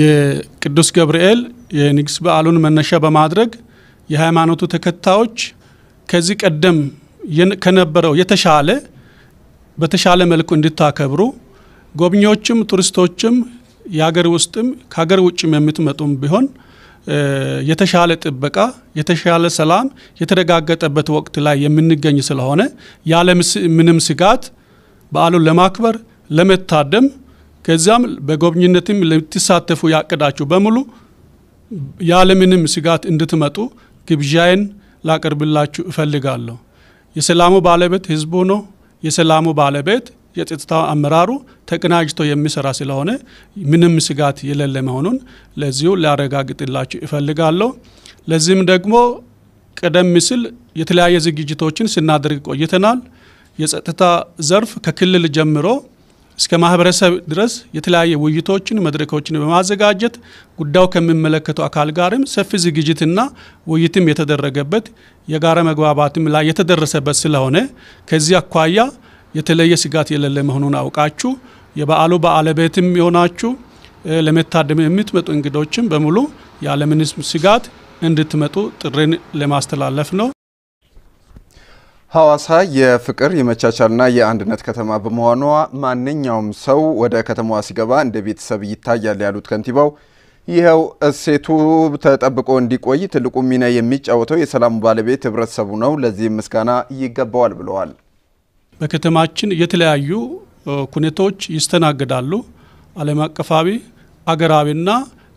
የቅዱስ ገብርኤል የንግስ በዓሉን መነሻ በማድረግ የሃይማኖቱ ተከታዮች ከዚህ ቀደም ከነበረው የተሻለ በተሻለ መልኩ እንድታከብሩ ጎብኚዎችም ቱሪስቶችም የሀገር ውስጥም ከሀገር ውጭም የምትመጡም ቢሆን የተሻለ ጥበቃ የተሻለ ሰላም የተረጋገጠበት ወቅት ላይ የምንገኝ ስለሆነ ያለ ምንም ስጋት በዓሉን ለማክበር ለመታደም ከዚያም በጎብኝነትም ልትሳተፉ ያቅዳችሁ በሙሉ ያለምንም ስጋት እንድትመጡ ግብዣዬን ላቀርብላችሁ እፈልጋለሁ። የሰላሙ ባለቤት ህዝቡ ነው። የሰላሙ ባለቤት የጸጥታ አመራሩ ተቀናጅቶ የሚሰራ ስለሆነ ምንም ስጋት የሌለ መሆኑን ለዚሁ ሊያረጋግጥላችሁ እፈልጋለሁ። ለዚህም ደግሞ ቀደም ሲል የተለያየ ዝግጅቶችን ስናደርግ ቆይተናል። የጸጥታ ዘርፍ ከክልል ጀምሮ እስከ ማህበረሰብ ድረስ የተለያየ ውይይቶችን፣ መድረኮችን በማዘጋጀት ጉዳዩ ከሚመለከተው አካል ጋርም ሰፊ ዝግጅትና ውይይትም የተደረገበት የጋራ መግባባትም ላይ የተደረሰበት ስለሆነ ከዚህ አኳያ የተለየ ስጋት የሌለ መሆኑን አውቃችሁ የበዓሉ ባለቤትም የሆናችሁ ለመታደም የምትመጡ እንግዶችም በሙሉ ያለምንም ስጋት እንድትመጡ ጥሪን ለማስተላለፍ ነው። ሐዋሳ የፍቅር የመቻቻልና የአንድነት ከተማ በመሆኗ ማንኛውም ሰው ወደ ከተማዋ ሲገባ እንደ ቤተሰብ ይታያል ያሉት ከንቲባው፣ ይኸው እሴቱ ተጠብቆ እንዲቆይ ትልቁ ሚና የሚጫወተው የሰላሙ ባለቤት ህብረተሰቡ ነው፣ ለዚህም ምስጋና ይገባዋል ብለዋል። በከተማችን የተለያዩ ኩነቶች ይስተናግዳሉ። ዓለም አቀፋዊ አገራዊና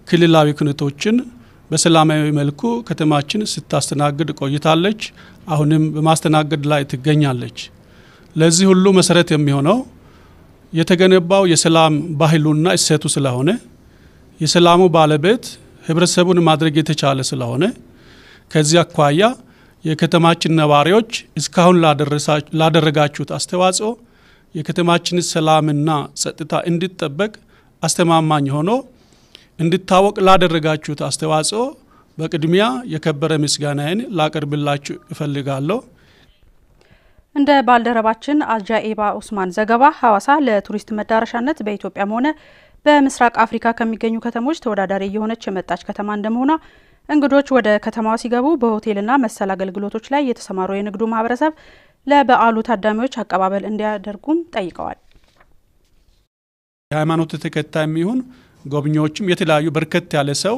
ክልላዊ ኩነቶችን በሰላማዊ መልኩ ከተማችን ስታስተናግድ ቆይታለች። አሁንም በማስተናገድ ላይ ትገኛለች። ለዚህ ሁሉ መሰረት የሚሆነው የተገነባው የሰላም ባህሉና እሴቱ ስለሆነ የሰላሙ ባለቤት ህብረተሰቡን ማድረግ የተቻለ ስለሆነ ከዚህ አኳያ የከተማችን ነዋሪዎች እስካሁን ላደረጋችሁት አስተዋጽኦ የከተማችን ሰላምና ጸጥታ እንዲጠበቅ አስተማማኝ ሆኖ እንድታወቅ ላደረጋችሁት አስተዋጽኦ በቅድሚያ የከበረ ምስጋናዬን ላቀርብላችሁ እፈልጋለሁ። እንደ ባልደረባችን አጃኤባ ኡስማን ዘገባ ሀዋሳ ለቱሪስት መዳረሻነት በኢትዮጵያም ሆነ በምስራቅ አፍሪካ ከሚገኙ ከተሞች ተወዳዳሪ እየሆነች የመጣች ከተማ እንደመሆኗ እንግዶች ወደ ከተማዋ ሲገቡ በሆቴልና መሰል አገልግሎቶች ላይ የተሰማሩ የንግዱ ማህበረሰብ ለበዓሉ ታዳሚዎች አቀባበል እንዲያደርጉም ጠይቀዋል። የሃይማኖት ተከታይ የሚሆን ጎብኚዎችም የተለያዩ በርከት ያለ ሰው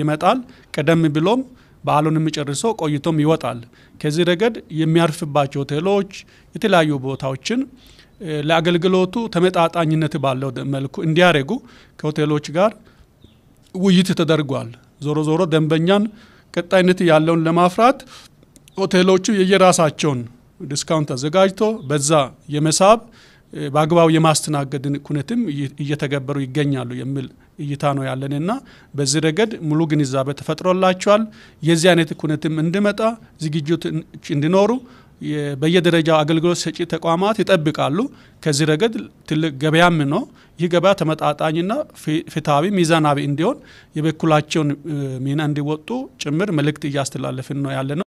ይመጣል። ቀደም ብሎም በአሉን ጨርሶ ቆይቶም ይወጣል። ከዚህ ረገድ የሚያርፍባቸው ሆቴሎች የተለያዩ ቦታዎችን ለአገልግሎቱ ተመጣጣኝነት ባለው መልኩ እንዲያደርጉ ከሆቴሎች ጋር ውይይት ተደርጓል። ዞሮ ዞሮ ደንበኛን ቀጣይነት ያለውን ለማፍራት ሆቴሎቹ የየራሳቸውን ዲስካውንት አዘጋጅቶ በዛ የመሳብ በአግባቡ የማስተናገድን ኩነትም እየተገበሩ ይገኛሉ የሚል እይታ ነው ያለንና በዚህ ረገድ ሙሉ ግንዛቤ ተፈጥሮላቸዋል። የዚህ አይነት ኩነትም እንድመጣ ዝግጅት እንዲኖሩ በየደረጃው አገልግሎት ሰጪ ተቋማት ይጠብቃሉ። ከዚህ ረገድ ትልቅ ገበያም ነው። ይህ ገበያ ተመጣጣኝና ፍትሐዊ፣ ሚዛናዊ እንዲሆን የበኩላቸውን ሚና እንዲወጡ ጭምር መልእክት እያስተላለፍን ነው ያለ ነው።